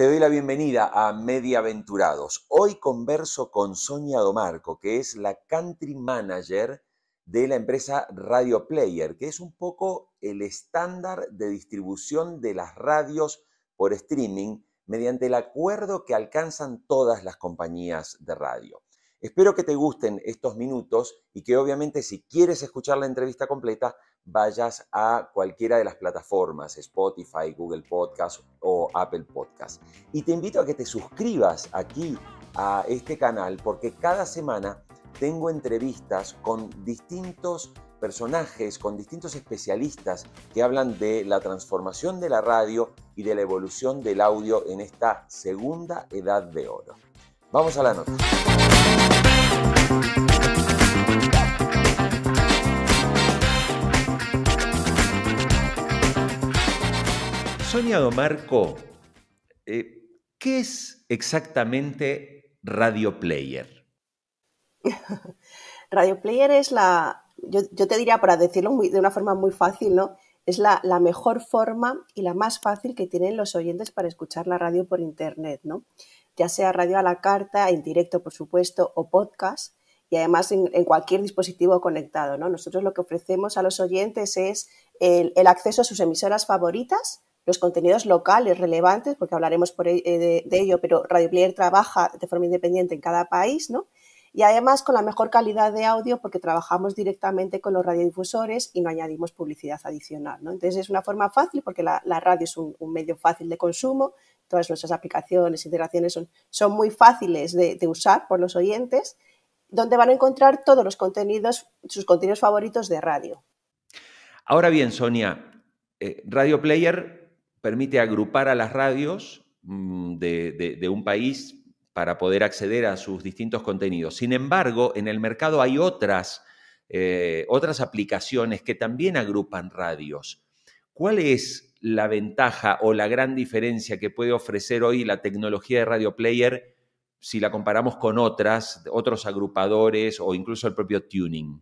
Te doy la bienvenida a Mediaventurados. Hoy converso con Sonia Domarco, que es la country manager de la empresa Radio Player, que es un poco el estándar de distribución de las radios por streaming mediante el acuerdo que alcanzan todas las compañías de radio. Espero que te gusten estos minutos y que obviamente si quieres escuchar la entrevista completa, vayas a cualquiera de las plataformas, Spotify, Google Podcast o Apple Podcast. Y te invito a que te suscribas aquí a este canal porque cada semana tengo entrevistas con distintos personajes, con distintos especialistas que hablan de la transformación de la radio y de la evolución del audio en esta segunda edad de oro. Vamos a la nota. Soñado Marco, eh, ¿qué es exactamente Radio Player? Radio Player es la, yo, te diría para decirlo de una forma muy fácil, ¿no? Es la, mejor forma y la más fácil que tienen los oyentes para escuchar la radio por internet, ¿no? Ya sea radio a la carta, en directo, por supuesto, o podcast, y además en, cualquier dispositivo conectado, ¿no? Nosotros lo que ofrecemos a los oyentes es el acceso a sus emisoras favoritas, los contenidos locales relevantes, porque hablaremos e-, eh, de, ello, pero Radio Player trabaja de forma independiente en cada país, ¿no? Y además con la mejor calidad de audio porque trabajamos directamente con los radiodifusores y no añadimos publicidad adicional. ¿no? Entonces es una forma fácil porque la, radio es un, medio fácil de consumo, todas nuestras aplicaciones, integraciones son, son muy fáciles de, usar por los oyentes, donde van a encontrar todos los contenidos, sus contenidos favoritos de radio. Ahora bien, Sonia, eh, Radio Player permite agrupar a las radios mm, de, un país para poder acceder a sus distintos contenidos. Sin embargo, en el mercado hay otras, eh, otras aplicaciones que también agrupan radios. ¿Cuál es la ventaja o la gran diferencia que puede ofrecer hoy la tecnología de Radio Player si la comparamos con otras, otros agrupadores o incluso el propio tuning?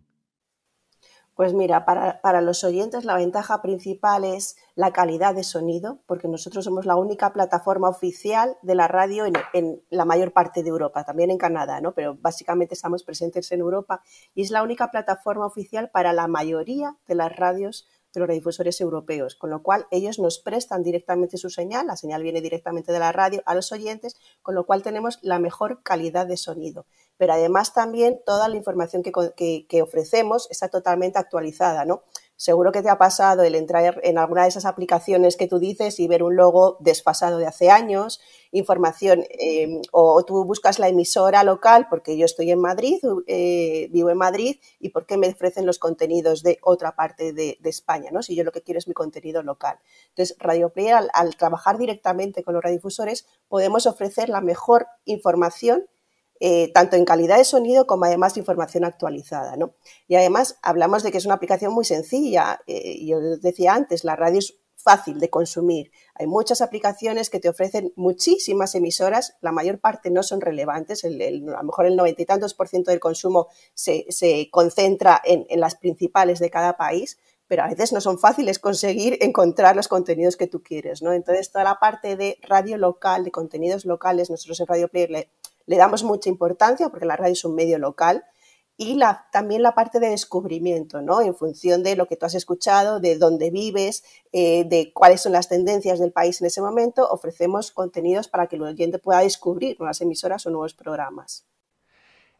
Pues mira, para, para, los oyentes la ventaja principal es la calidad de sonido, porque nosotros somos la única plataforma oficial de la radio en, en, la mayor parte de Europa, también en Canadá, ¿no? Pero básicamente estamos presentes en Europa y es la única plataforma oficial para la mayoría de las radios de los radiodifusores europeos, con lo cual ellos nos prestan directamente su señal, la señal viene directamente de la radio a los oyentes, con lo cual tenemos la mejor calidad de sonido. Pero además también toda la información que, que ofrecemos está totalmente actualizada, ¿no? Seguro que te ha pasado el entrar en alguna de esas aplicaciones que tú dices y ver un logo desfasado de hace años, información, em, o tú buscas la emisora local porque yo estoy en Madrid, eh, vivo en Madrid, y porque me ofrecen los contenidos de otra parte de, España, ¿no? Si yo lo que quiero es mi contenido local. Entonces, Radio Player, al trabajar directamente con los radiodifusores, podemos ofrecer la mejor información eh, tanto en calidad de sonido como además de información actualizada. ¿no? Y además hablamos de que es una aplicación muy sencilla. y eh, yo decía antes, la radio es fácil de consumir. Hay muchas aplicaciones que te ofrecen muchísimas emisoras, la mayor parte no son relevantes, a lo mejor el noventa y tantos por ciento del consumo se, concentra en, las principales de cada país, pero a veces no son fáciles conseguir encontrar los contenidos que tú quieres, ¿no? Entonces, toda la parte de radio local, de contenidos locales, nosotros en Radio Player le, le damos mucha importancia porque la radio es un medio local y la, también la parte de descubrimiento, ¿no? En función de lo que tú has escuchado, de dónde vives, eh, de cuáles son las tendencias del país en ese momento, ofrecemos contenidos para que el oyente pueda descubrir nuevas emisoras o nuevos programas.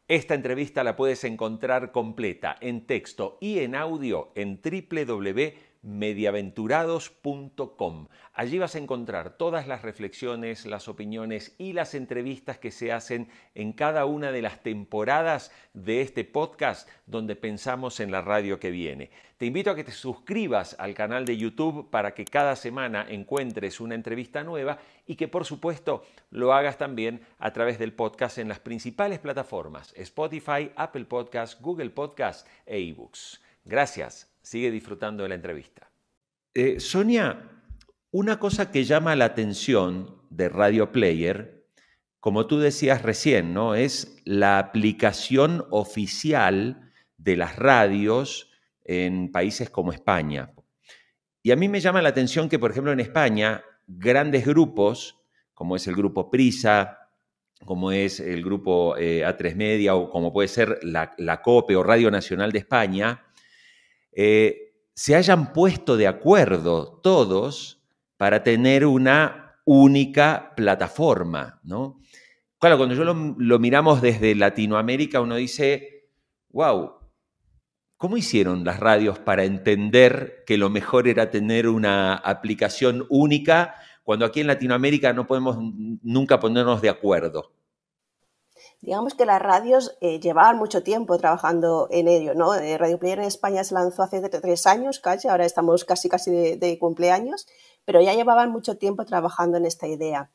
Esta entrevista la puedes encontrar completa en texto y en audio en www mediaventurados.com. Allí vas a encontrar todas las reflexiones, las opiniones y las entrevistas que se hacen en cada una de las temporadas de este podcast donde pensamos en la radio que viene. Te invito a que te suscribas al canal de YouTube para que cada semana encuentres una entrevista nueva y que por supuesto lo hagas también a través del podcast en las principales plataformas Spotify, Apple Podcast, Google Podcast e eBooks. Gracias. Sigue disfrutando de la entrevista. Eh, Sonia, una cosa que llama la atención de Radio Player, como tú decías recién, ¿no? Es la aplicación oficial de las radios en países como España. Y a mí me llama la atención que, por ejemplo, en España, grandes grupos, como es el grupo Prisa, como es el grupo eh, A3 Media o como puede ser la, la COPE o Radio Nacional de España, eh, se hayan puesto de acuerdo todos para tener una única plataforma, ¿no? Claro, cuando yo lo, lo miramos desde Latinoamérica, uno dice, wow, ¿Cómo hicieron las radios para entender que lo mejor era tener una aplicación única cuando aquí en Latinoamérica no podemos nunca ponernos de acuerdo? digamos que las radios eh, llevaban mucho tiempo trabajando en ello, ¿no? Eh, Radio Player en España se lanzó hace tres años, casi, ahora estamos casi casi de, cumpleaños, pero ya llevaban mucho tiempo trabajando en esta idea.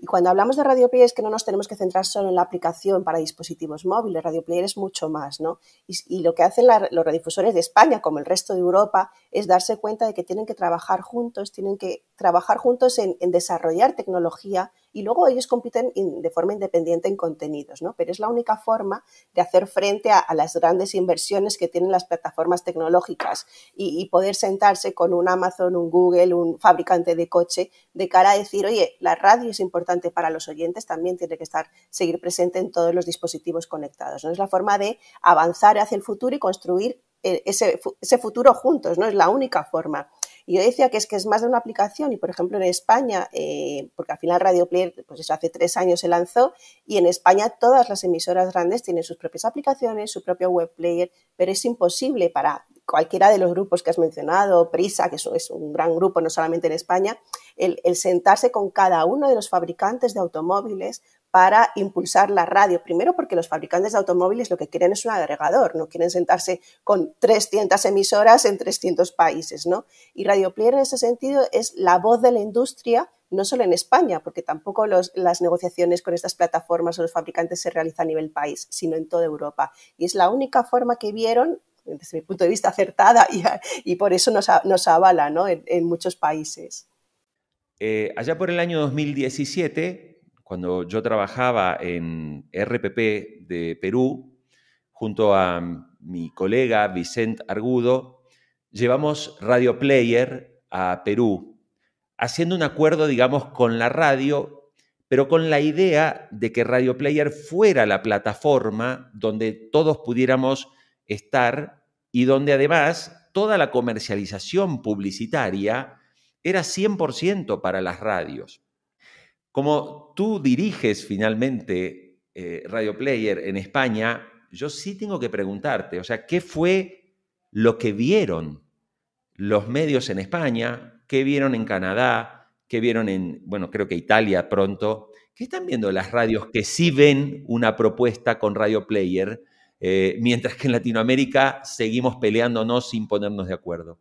Y cuando hablamos de Radio Player es que no nos tenemos que centrar solo en la aplicación para dispositivos móviles, Radio Player es mucho más, ¿no? Y, lo que hacen los radiodifusores de España, como el resto de Europa, es darse cuenta de que tienen que trabajar juntos, tienen que trabajar juntos en, desarrollar tecnología y luego ellos compiten de forma independiente en contenidos, ¿no? Pero es la única forma de hacer frente a, las grandes inversiones que tienen las plataformas tecnológicas y poder sentarse con un Amazon, un Google, un fabricante de coche, de cara a decir, oye, la radio es importante para los oyentes, también tiene que estar, seguir presente en todos los dispositivos conectados. ¿no? Es la forma de avanzar hacia el futuro y construir eh, ese, futuro juntos, ¿no? Es la única forma. Y yo decía que es que es más de una aplicación y, por ejemplo, en España, eh, porque al final Radio Player, pues eso hace tres años se lanzó y en España todas las emisoras grandes tienen sus propias aplicaciones, su propio web player, pero es imposible para cualquiera de los grupos que has mencionado, Prisa, que es un gran grupo no solamente en España, el, sentarse con cada uno de los fabricantes de automóviles para impulsar la radio. Primero porque los fabricantes de automóviles lo que quieren es un agregador, no quieren sentarse con 300 emisoras en 300 países, ¿no? Y Radio Player en ese sentido es la voz de la industria no solo en España, porque tampoco las negociaciones con estas plataformas o los fabricantes se realizan a nivel país, sino en toda Europa. Y es la única forma que vieron desde mi punto de vista, acertada y, por eso nos, avala en, muchos países. Eh, allá por el año 2017, cuando yo trabajaba en RPP de Perú, junto a mi colega Vicente Argudo, llevamos Radio Player a Perú, haciendo un acuerdo, digamos, con la radio pero con la idea de que Radio Player fuera la plataforma donde todos pudiéramos estar y donde además toda la comercialización publicitaria era 100% para las radios. Como tú diriges finalmente eh, Radio Player en España, yo sí tengo que preguntarte, o sea, ¿qué fue lo que vieron los medios en España? ¿Qué vieron en Canadá? ¿Qué vieron en, bueno, creo que Italia pronto? ¿Qué están viendo las radios que sí ven una propuesta con Radio Player eh, mientras que en Latinoamérica seguimos peleándonos sin ponernos de acuerdo.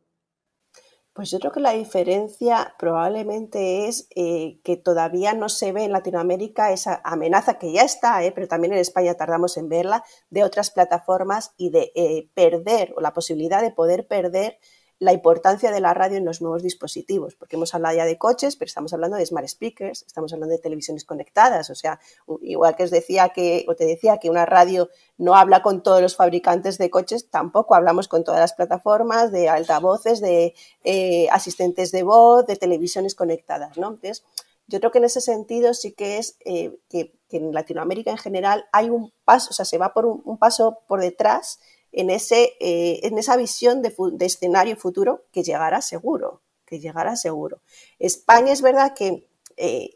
Pues yo creo que la diferencia probablemente es eh, que todavía no se ve en Latinoamérica esa amenaza que ya está, eh, pero también en España tardamos en verla, de otras plataformas y de perder o la posibilidad de poder perder la importancia de la radio en los nuevos dispositivos, porque hemos hablado ya de coches, pero estamos hablando de smart speakers, estamos hablando de televisiones conectadas, o sea, igual que os decía que, o te decía que una radio no habla con todos los fabricantes de coches, tampoco hablamos con todas las plataformas de altavoces, de eh, asistentes de voz, de televisiones conectadas, ¿no? Entonces, yo creo que en ese sentido sí que es eh, que, en Latinoamérica en general hay un paso, o sea, se va por un, un paso por detrás en, ese, eh, en esa visión de, escenario futuro que llegará seguro, que llegará seguro. España es verdad que eh,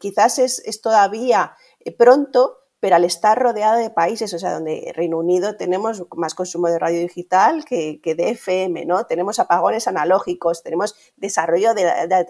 quizás es, todavía eh, pronto, pero al estar rodeada de países, o sea, donde Reino Unido tenemos más consumo de radio digital que, de FM, ¿no? Tenemos apagones analógicos, tenemos desarrollo de,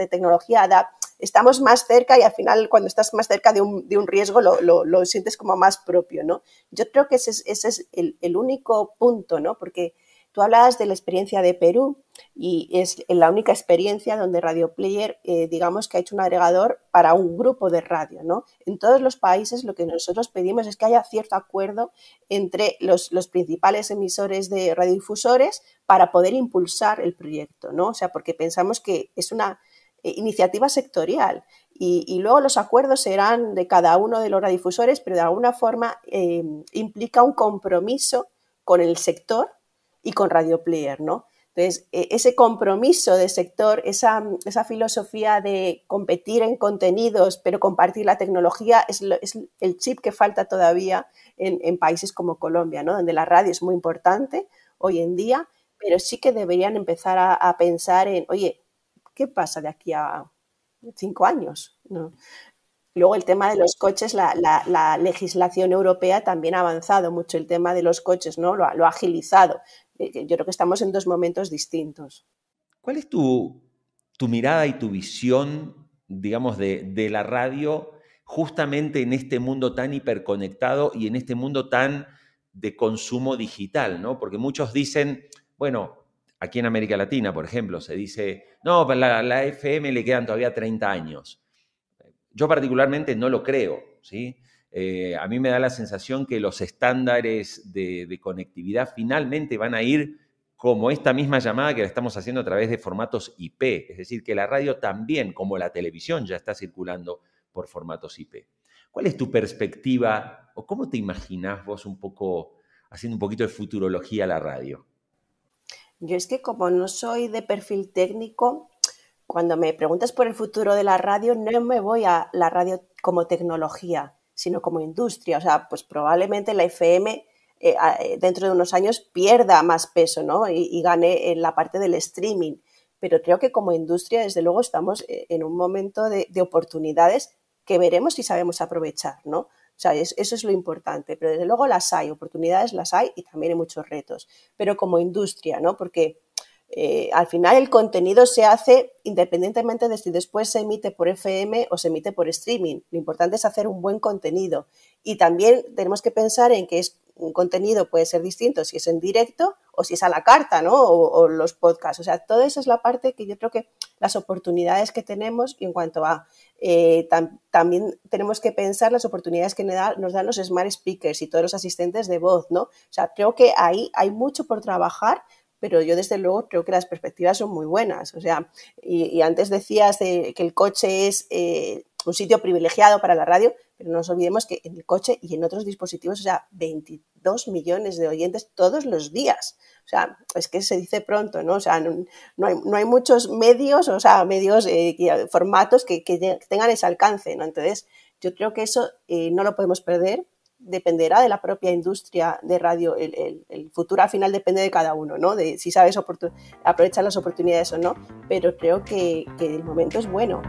tecnología de estamos más cerca y al final cuando estás más cerca de un, riesgo lo, sientes como más propio, ¿no? Yo creo que ese es, el, único punto, ¿no? Porque tú hablabas de la experiencia de Perú y es la única experiencia donde Radio Player, eh, digamos que ha hecho un agregador para un grupo de radio, ¿no? En todos los países lo que nosotros pedimos es que haya cierto acuerdo entre los, los principales emisores de radiodifusores para poder impulsar el proyecto, ¿no? O sea, porque pensamos que es una eh, iniciativa sectorial. Y, luego los acuerdos serán de cada uno de los radiodifusores, pero de alguna forma eh, implica un compromiso con el sector y con Radio Player, ¿no? Entonces, e, ese compromiso de sector, esa, esa, filosofía de competir en contenidos, pero compartir la tecnología, es, es el chip que falta todavía en, países como Colombia, ¿no? donde la radio es muy importante hoy en día, pero sí que deberían empezar a pensar en, oye, ¿qué pasa de aquí a cinco años? Luego el tema de los coches, la, legislación europea también ha avanzado mucho el tema de los coches, ¿no? Lo, ha agilizado. Eh, yo creo que estamos en dos momentos distintos. ¿Cuál es tu, mirada y tu visión, digamos, de, la radio justamente en este mundo tan hiperconectado y en este mundo tan de consumo digital, Porque muchos dicen, bueno, Aquí en América Latina, por ejemplo, se dice, no, pues la, la FM le quedan todavía 30 años. Yo particularmente no lo creo, ¿sí? Eh, a mí me da la sensación que los estándares de, conectividad finalmente van a ir como esta misma llamada que la estamos haciendo a través de formatos IP, es decir, que la radio también, como la televisión, ya está circulando por formatos IP. ¿Cuál es tu perspectiva o cómo te imaginas vos un poco, haciendo un poquito de futurología a la radio? Yo es que como no soy de perfil técnico, cuando me preguntas por el futuro de la radio, no me voy a la radio como tecnología, sino como industria. O sea, pues probablemente la FM eh, eh, dentro de unos años pierda más peso ¿no? y, gane en la parte del streaming. Pero creo que como industria, desde luego, estamos eh, en un momento de, de oportunidades que veremos si sabemos aprovechar, ¿no? O eso es lo importante, pero desde luego las hay, oportunidades las hay y también hay muchos retos, pero como industria, ¿no? Porque eh, al final el contenido se hace independientemente de si después se emite por FM o se emite por streaming. Lo importante es hacer un buen contenido. Y también tenemos que pensar en que es, un contenido puede ser distinto si es en directo o si es a la carta, ¿no? O, los podcasts. O sea, toda eso es la parte que yo creo que las oportunidades que tenemos y en cuanto a eh, también tenemos que pensar las oportunidades que nos, dan los smart speakers y todos los asistentes de voz, ¿no? O sea, creo que ahí hay mucho por trabajar, pero yo desde luego creo que las perspectivas son muy buenas. O sea, y, antes decías que el coche es eh, un sitio privilegiado para la radio pero no nos olvidemos que en el coche y en otros dispositivos, o sea, 22 millones de oyentes todos los días. O sea, es que se dice pronto, ¿no? O sea, no, hay, no hay, muchos medios, o sea, medios, eh, formatos que, que, tengan ese alcance, ¿no? Entonces, yo creo que eso eh, no lo podemos perder dependerá de la propia industria de radio. El, el, futuro al final depende de cada uno, ¿no? De si sabes aprovechar las oportunidades o no. Pero creo que, que el momento es bueno.